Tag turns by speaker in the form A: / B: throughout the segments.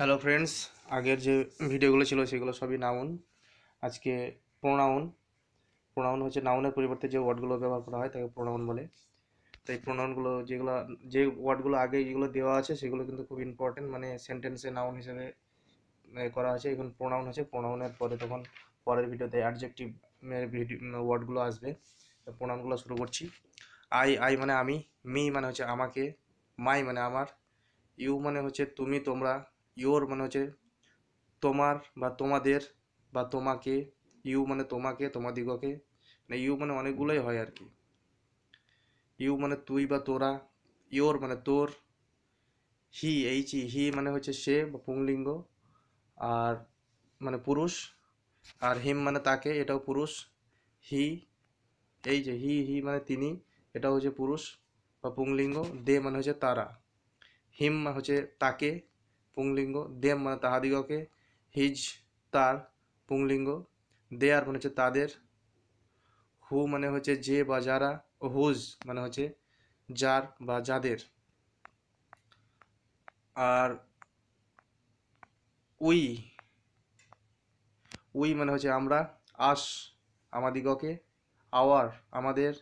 A: hello friends আগের যে ভিডিওগুলো ছিল সেগুলো সবই নাউন আজকে প্রোনাউন প্রোনাউন হচ্ছে নাউনের পরিবর্তে যে ওয়ার্ডগুলো ব্যবহার করা হয় তাকে প্রোনাউন বলে তাই প্রোনাউনগুলো যেগুলো যে ওয়ার্ডগুলো আগে যেগুলো দেওয়া আছে সেগুলো কিন্তু খুব ইম্পর্টেন্ট মানে সেন্টেন্সে নাউন হিসেবে করা আছে এখন প্রোনাউন হচ্ছে প্রোনাউনের পরে তখন পরের ভিডিওতে অ্যাডজেক্টিভ ভিডিও ওয়ার্ডগুলো আসবে প্রোনাউনগুলো শুরু করছি আই আই মানে আমি মি মানে হচ্ছে আমাকে মাই মানে আমার ইউ মানে হচ্ছে তুমি তোমরা ইয়োর মানে হচ্ছে তোমার বা তোমাদের বা তোমাকে ইউ মানে তোমাকে তোমাদিগকে মানে ইউ মানে অনেকগুলোই হয় আর কি ইউ মানে তুই বা তোরা ইয়োর মানে তোর হি এইচ ই হি মানে হচ্ছে সে বা পুংলিঙ্গ আর মানে পুরুষ আর হিম মানে তাকে এটাও পুরুষ হি এই যে হি হি মানে তিনি এটা হচ্ছে পুরুষ বা পুংলিঙ্গ দে মানে হচ্ছে তারা হিম মানে হচ্ছে তাকে পুংলিঙ্গ দেম মানে তাহাদিগকে হিজ তার পুংলিঙ্গ দেয়ার মানে হচ্ছে তাদের হু মানে হচ্ছে যে বা যারা ও হুজ মানে হচ্ছে যার বা যাদের আর উই উই মানে হচ্ছে আমরা আস আমাদিগকে আওয়ার আমাদের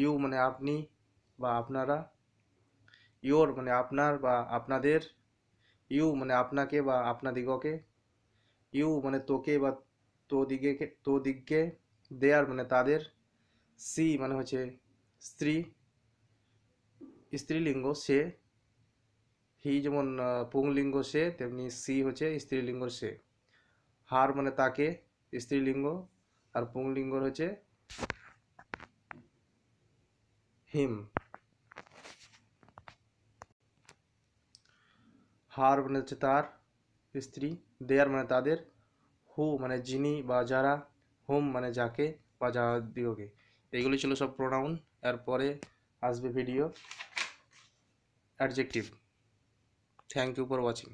A: ইউ মানে আপনি বা আপনারা ইওর মানে আপনার বা আপনাদের ইউ মানে আপনাকে বা আপনাদিগকে ইউ মানে তোকে বা তো দিকে তো দিককে দেয়ার মানে তাদের সি মানে হচ্ছে স্ত্রী স্ত্রীলিঙ্গ সে হি যেমন পুংলিঙ্গ সে তেমনি সি হচ্ছে স্ত্রীলিঙ্গ সে হার মানে তাকে স্ত্রীলিঙ্গ আর পুংলিঙ্গ হচ্ছে হিম হার মানে হচ্ছে তার স্ত্রী দেয়ার মানে তাদের হু মানে যিনি বা যারা হোম মানে যাকে বা যাদিওকে এইগুলি ছিল সব প্রোনাউন এরপরে আসবে video adjective thank you for watching